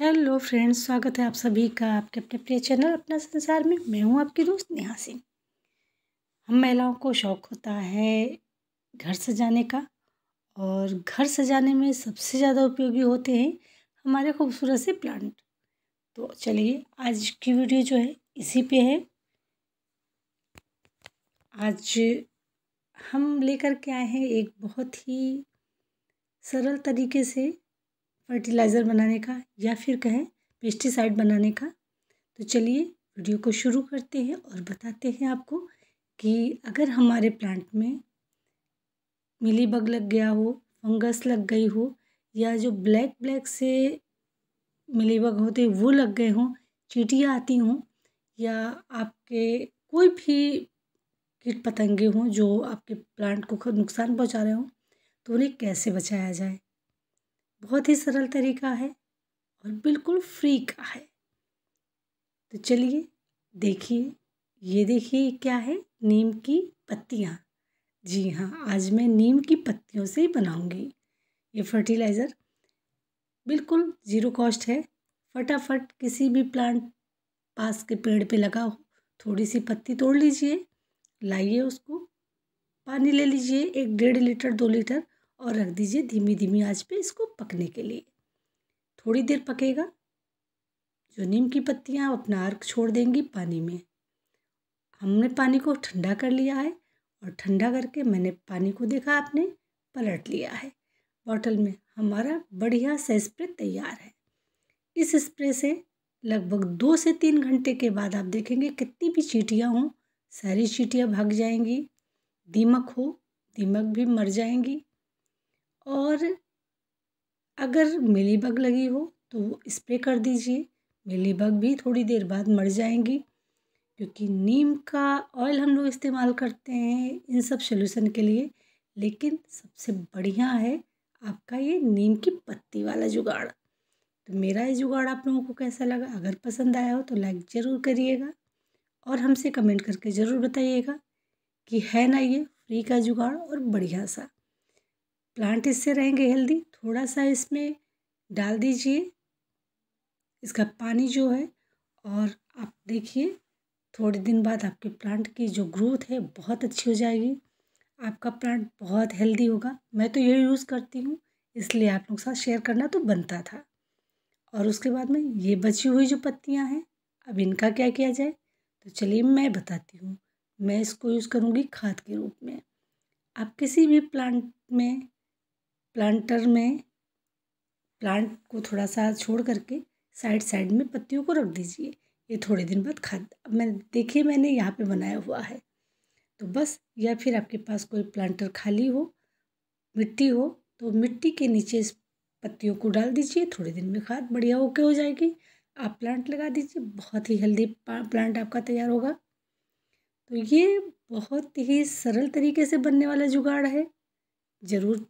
hello friends स्वागत है आप सभी का आपके अपने प्रिय चैनल अपना संसार में मैं हूं आपकी दोस्त नेहा सिंह हम महिलाओं को शौक़ होता है घर सजाने का और घर सजाने में सबसे ज़्यादा उपयोगी होते हैं हमारे खूबसूरत से प्लांट तो चलिए आज की वीडियो जो है इसी पे है आज हम लेकर के आए हैं एक बहुत ही सरल तरीके से फर्टिलाइज़र बनाने का या फिर कहें पेस्टिसाइड बनाने का तो चलिए वीडियो को शुरू करते हैं और बताते हैं आपको कि अगर हमारे प्लांट में मिली बग लग गया हो फंगस लग गई हो या जो ब्लैक ब्लैक से मिली बग होते वो लग गए हों चीटियाँ आती हों या आपके कोई भी कीट पतंगे हों जो आपके प्लांट को नुकसान पहुंचा रहे हों तो उन्हें कैसे बचाया जाए बहुत ही सरल तरीका है और बिल्कुल फ्री का है तो चलिए देखिए ये देखिए क्या है नीम की पत्तियाँ जी हाँ आज मैं नीम की पत्तियों से ही बनाऊँगी ये फर्टिलाइज़र बिल्कुल ज़ीरो कॉस्ट है फटाफट किसी भी प्लांट पास के पेड़ पे लगा हो थोड़ी सी पत्ती तोड़ लीजिए लाइए उसको पानी ले लीजिए एक डेढ़ लीटर दो लीटर और रख दीजिए धीमी धीमी आंच पे इसको पकने के लिए थोड़ी देर पकेगा जो नीम की पत्तियाँ अपना अर्क छोड़ देंगी पानी में हमने पानी को ठंडा कर लिया है और ठंडा करके मैंने पानी को देखा आपने पलट लिया है बॉटल में हमारा बढ़िया सा स्प्रे तैयार है इस स्प्रे से लगभग दो से तीन घंटे के बाद आप देखेंगे कितनी भी चीटियाँ हों सारी चीटियाँ भाग जाएंगी दीमक हो दीमक भी मर जाएंगी और अगर मिली बग लगी हो तो वो स्प्रे कर दीजिए मिली बग भी थोड़ी देर बाद मर जाएंगी क्योंकि नीम का ऑयल हम लोग इस्तेमाल करते हैं इन सब सोल्यूशन के लिए लेकिन सबसे बढ़िया है आपका ये नीम की पत्ती वाला जुगाड़ तो मेरा ये जुगाड़ आप लोगों को कैसा लगा अगर पसंद आया हो तो लाइक ज़रूर करिएगा और हमसे कमेंट करके ज़रूर बताइएगा कि है ना ये फ्री का जुगाड़ और बढ़िया सा प्लांट इससे रहेंगे हेल्दी थोड़ा सा इसमें डाल दीजिए इसका पानी जो है और आप देखिए थोड़े दिन बाद आपके प्लांट की जो ग्रोथ है बहुत अच्छी हो जाएगी आपका प्लांट बहुत हेल्दी होगा मैं तो ये यूज़ करती हूँ इसलिए आप लोग साथ शेयर करना तो बनता था और उसके बाद में ये बची हुई जो पत्तियाँ हैं अब इनका क्या किया जाए तो चलिए मैं बताती हूँ मैं इसको यूज़ करूँगी खाद के रूप में आप किसी भी प्लांट में प्लांटर में प्लांट को थोड़ा सा छोड़ करके साइड साइड में पत्तियों को रख दीजिए ये थोड़े दिन बाद खाद अब मैं देखिए मैंने यहाँ पे बनाया हुआ है तो बस या फिर आपके पास कोई प्लांटर खाली हो मिट्टी हो तो मिट्टी के नीचे इस पत्तियों को डाल दीजिए थोड़े दिन में खाद बढ़िया होके हो जाएगी आप प्लांट लगा दीजिए बहुत ही हेल्दी प्लांट आपका तैयार होगा तो ये बहुत ही सरल तरीके से बनने वाला जुगाड़ है ज़रूर